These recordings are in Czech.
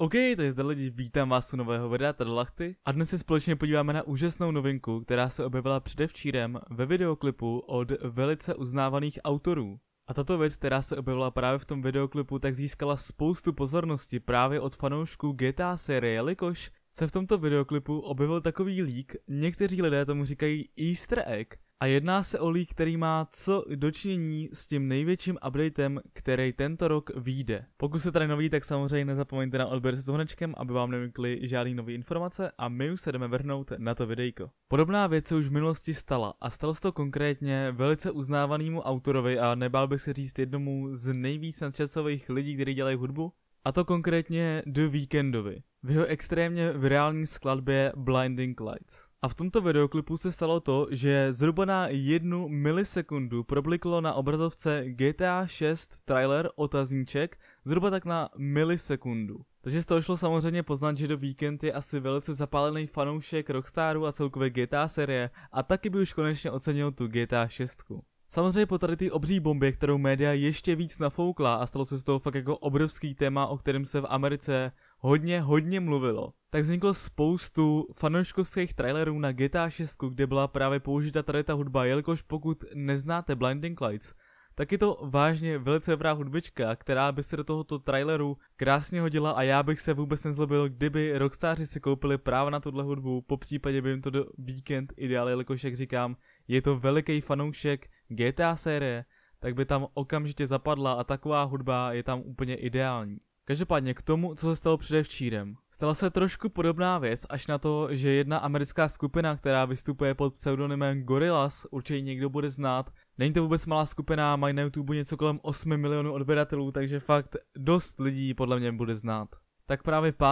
OK, takže zde lidi, vítám vás u nového videa tady Lachty a dnes se společně podíváme na úžasnou novinku, která se objevila předevčírem ve videoklipu od velice uznávaných autorů. A tato věc, která se objevila právě v tom videoklipu, tak získala spoustu pozornosti právě od fanoušků GTA série, jelikož se v tomto videoklipu objevil takový lík, někteří lidé tomu říkají easter egg, a jedná se o lík, který má co dočinění s tím největším updatem, který tento rok vyjde. Pokud jste tady nový, tak samozřejmě nezapomeňte na odběr se zvonečkem, aby vám nevykly žádný nové informace a my už se jdeme vrhnout na to videjko. Podobná věc se už v minulosti stala a stalo se to konkrétně velice uznávanému autorovi a nebál bych se říct jednomu z nejvíc nadčasových lidí, kteří dělají hudbu, a to konkrétně The Weekendovi. V jeho extrémně virální skladbě Blinding Lights. A v tomto videoklipu se stalo to, že zhruba na jednu milisekundu probliklo na obrazovce GTA 6 trailer otazníček zhruba tak na milisekundu. Takže z toho šlo samozřejmě poznat, že do víkend je asi velice zapálený fanoušek Rockstaru a celkově GTA série a taky by už konečně ocenil tu GTA 6. Samozřejmě po tady ty obří bombě, kterou média ještě víc nafoukla a stalo se z toho fakt jako obrovský téma, o kterém se v Americe hodně, hodně mluvilo. Tak vzniklo spoustu fanouškovských trailerů na GTA 6, kde byla právě použita tady ta hudba, jelikož pokud neznáte Blinding Lights, tak je to vážně velice dobrá hudbička, která by se do tohoto traileru krásně hodila a já bych se vůbec nezlobil, kdyby rockstáři si koupili právo na tuhle hudbu, po případě by jim to do víkend ideál, jelikož jak říkám, je to veliký fanoušek GTA série, tak by tam okamžitě zapadla a taková hudba je tam úplně ideální. Každopádně k tomu, co se stalo předevčírem. Stala se trošku podobná věc, až na to, že jedna americká skupina, která vystupuje pod pseudonymem Gorillas, určitě někdo bude znát. Není to vůbec malá skupina, mají na YouTube něco kolem 8 milionů odběratelů, takže fakt dost lidí podle mě bude znát tak právě 5.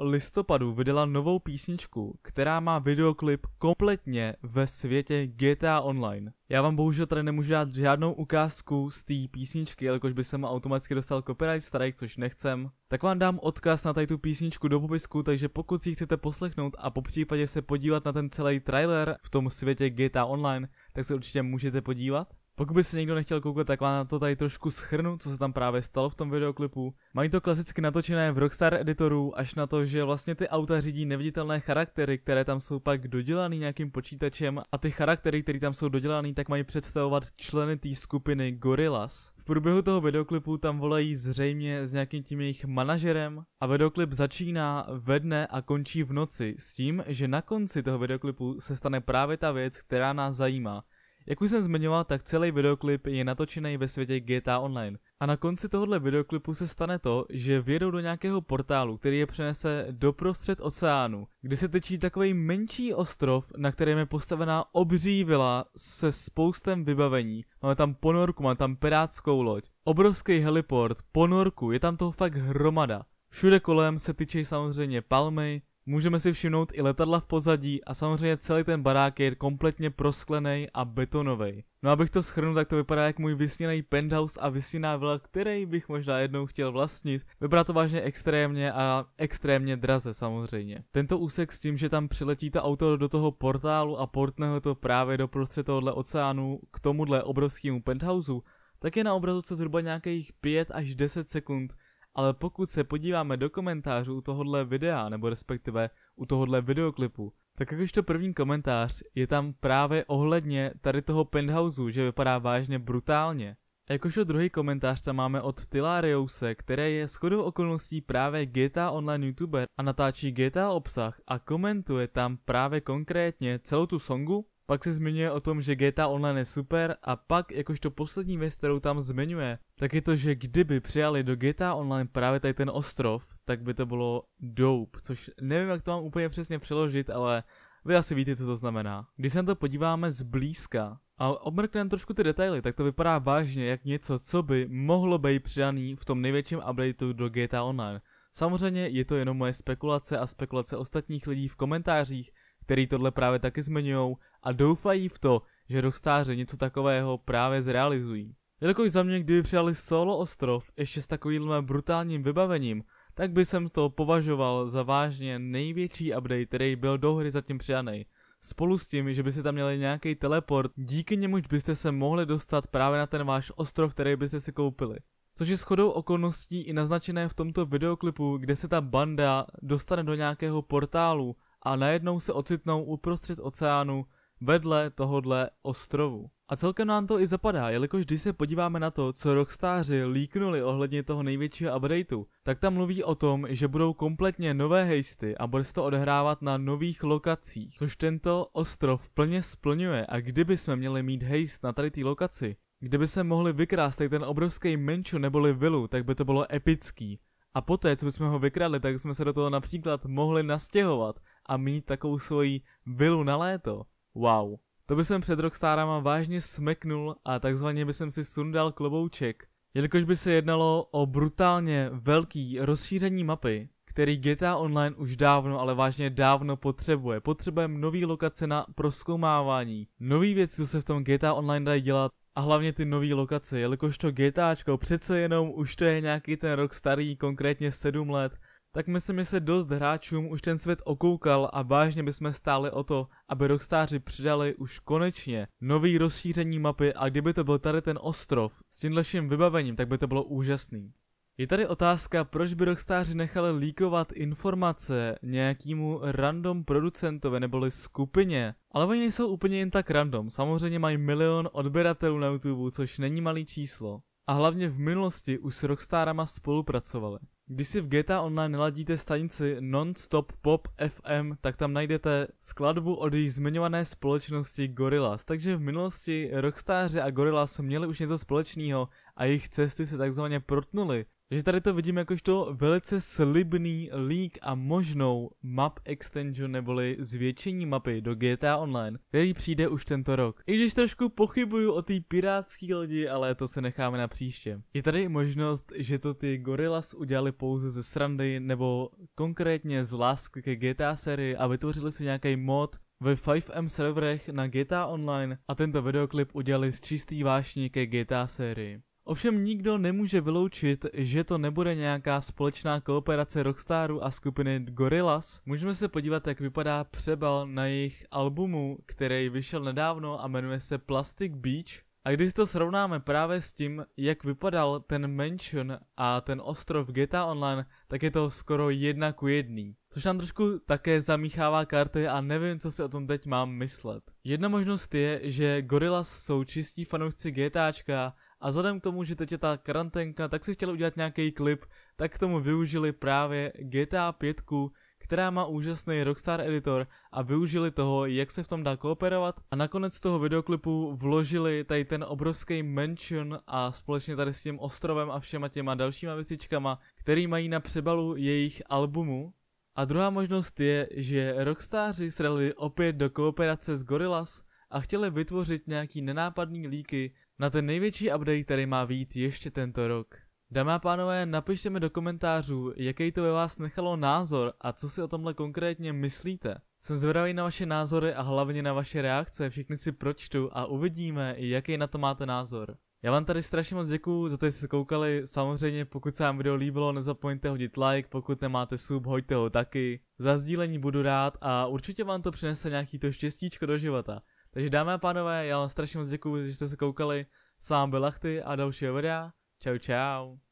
listopadu vydala novou písničku, která má videoklip kompletně ve světě GTA Online. Já vám bohužel tady nemůžu dát žádnou ukázku z té písničky, jelikož by jsem automaticky dostal copyright strike, což nechcem. Tak vám dám odkaz na tady tu písničku do popisku, takže pokud si ji chcete poslechnout a po případě se podívat na ten celý trailer v tom světě GTA Online, tak se určitě můžete podívat. Pokud by si někdo nechtěl koukat, tak vám to tady trošku schrnu, co se tam právě stalo v tom videoklipu. Mají to klasicky natočené v Rockstar editoru, až na to, že vlastně ty auta řídí neviditelné charaktery, které tam jsou pak dodělaný nějakým počítačem a ty charaktery, které tam jsou dodělaný, tak mají představovat členy té skupiny Gorillas. V průběhu toho videoklipu tam volají zřejmě s nějakým tím jejich manažerem a videoklip začíná ve dne a končí v noci s tím, že na konci toho videoklipu se stane právě ta věc, která nás zajímá. Jak už jsem zmiňoval, tak celý videoklip je natočený ve světě GTA Online. A na konci tohohle videoklipu se stane to, že vědou do nějakého portálu, který je přenese doprostřed oceánu, kde se tečí takový menší ostrov, na kterém je postavená obří vila se spoustem vybavení. Máme tam ponorku, máme tam pirátskou loď, obrovský heliport, ponorku, je tam toho fakt hromada. Všude kolem se tyčejí samozřejmě palmy, Můžeme si všimnout i letadla v pozadí a samozřejmě celý ten barák je kompletně prosklený a betonový. No abych to schrnul, tak to vypadá jak můj vysněný penthouse a vysněná vila, který bych možná jednou chtěl vlastnit. Vypadá to vážně extrémně a extrémně draze samozřejmě. Tento úsek s tím, že tam přiletí ta auto do toho portálu a portne to právě do prostřed tohohle oceánu k tomuhle obrovskému penthouseu, tak je na obrazu co zhruba nějakých 5 až 10 sekund, ale pokud se podíváme do komentářů u tohohle videa, nebo respektive u tohohle videoklipu, tak to první komentář je tam právě ohledně tady toho penthouseu, že vypadá vážně brutálně. Jakožto druhý komentář tam máme od Tilariouse, Reuse, které je shodou okolností právě GTA Online YouTuber a natáčí GTA obsah a komentuje tam právě konkrétně celou tu songu pak se zmiňuje o tom, že GTA Online je super a pak, jakožto poslední věc, kterou tam zmiňuje, tak je to, že kdyby přijali do GTA Online právě tady ten ostrov, tak by to bylo dope, což nevím, jak to mám úplně přesně přeložit, ale vy asi víte, co to znamená. Když se na to podíváme zblízka a obmrkneme trošku ty detaily, tak to vypadá vážně jak něco, co by mohlo být přidaný v tom největším updateu do GTA Online. Samozřejmě je to jenom moje spekulace a spekulace ostatních lidí v komentářích, který tohle právě taky zmiňují a doufají v to, že rockstáři něco takového právě zrealizují. Jelikož za mě, kdyby přijali solo ostrov ještě s takovým brutálním vybavením, tak by jsem to považoval za vážně největší update, který byl do hry zatím přijanej. Spolu s tím, že by se tam měli nějaký teleport, díky němuž byste se mohli dostat právě na ten váš ostrov, který byste si koupili. Což je shodou okolností i naznačené v tomto videoklipu, kde se ta banda dostane do nějakého portálu a najednou se ocitnou uprostřed oceánu vedle tohodle ostrovu. A celkem nám to i zapadá, jelikož když se podíváme na to, co rockstáři líknuli ohledně toho největšího updateu, tak tam mluví o tom, že budou kompletně nové hejsty a bude se to odehrávat na nových lokacích, což tento ostrov plně splňuje a kdyby jsme měli mít hejst na tady té lokaci, kdyby se mohli vykrást tak ten obrovský menšu neboli vilu, tak by to bylo epický. A poté, co bychom ho vykradli, tak jsme se do toho například mohli nastěhovat a mít takovou svoji vilu na léto. Wow. To by jsem před Rockstarama vážně smeknul a takzvaně by jsem si sundal klobouček. Jelikož by se jednalo o brutálně velký rozšíření mapy, který GTA Online už dávno, ale vážně dávno potřebuje. Potřebujeme nový lokace na proskoumávání, nový věci, co se v tom GTA Online dají dělat a hlavně ty nové lokace, jelikož to GTAčko přece jenom už to je nějaký ten rok starý, konkrétně 7 let tak myslím, že se dost hráčům už ten svět okoukal a vážně bychom stáli o to, aby rockstáři přidali už konečně nový rozšíření mapy a kdyby to byl tady ten ostrov s tím vším vybavením, tak by to bylo úžasný. Je tady otázka, proč by rockstáři nechali líkovat informace nějakýmu random producentovi neboli skupině. Ale oni nejsou úplně jen tak random, samozřejmě mají milion odběratelů na YouTube, což není malý číslo. A hlavně v minulosti už s Rockstarama spolupracovali. Když si v GTA Online naladíte stanici Nonstop Pop FM, tak tam najdete skladbu od již zmiňované společnosti Gorillaz. Takže v minulosti Rockstáři a Gorillaz měli už něco společného a jejich cesty se takzvaně protnuly. Takže tady to vidím jakožto velice slibný leak a možnou map extension neboli zvětšení mapy do GTA Online, který přijde už tento rok. I když trošku pochybuju o té pirátské lodi, ale to se necháme na příště. Je tady možnost, že to ty Gorillas udělali pouze ze srandy nebo konkrétně z lásky ke GTA sérii a vytvořili si nějaký mod, ve 5M serverech na GTA Online a tento videoklip udělali z čistý vášně ke GTA sérii. Ovšem nikdo nemůže vyloučit, že to nebude nějaká společná kooperace Rockstaru a skupiny Gorillas. Můžeme se podívat, jak vypadá přebal na jejich albumu, který vyšel nedávno a jmenuje se Plastic Beach. A když to srovnáme právě s tím, jak vypadal ten mansion a ten ostrov GTA Online, tak je to skoro jedna ku jedný. Což nám trošku také zamíchává karty a nevím, co si o tom teď mám myslet. Jedna možnost je, že Gorillas jsou čistí fanoušci GTAčka a vzhledem k tomu, že teď je ta karanténka, tak si chtěli udělat nějaký klip, tak k tomu využili právě GTA 5, která má úžasný Rockstar editor a využili toho, jak se v tom dá kooperovat a nakonec toho videoklipu vložili tady ten obrovský mansion a společně tady s tím ostrovem a všema těma dalšíma věcičkama, který mají na přebalu jejich albumu. A druhá možnost je, že Rockstáři srali opět do kooperace s Gorillas a chtěli vytvořit nějaký nenápadný líky, na ten největší update, který má vít ještě tento rok. Dámy a pánové, napište mi do komentářů, jaký to ve vás nechalo názor a co si o tomhle konkrétně myslíte. Jsem zvědavý na vaše názory a hlavně na vaše reakce, všechny si pročtu a uvidíme, jaký na to máte názor. Já vám tady strašně moc děkuju za to, že jste koukali. Samozřejmě, pokud se vám video líbilo, nezapomeňte hodit like, pokud nemáte sub, hoďte ho taky. Za sdílení budu rád a určitě vám to přinese nějaký to štěstíčko do života. Takže dámy a pánové, já vám strašně moc děkuji, že jste se koukali. Sám byl Lachty a další videa. Čau čau.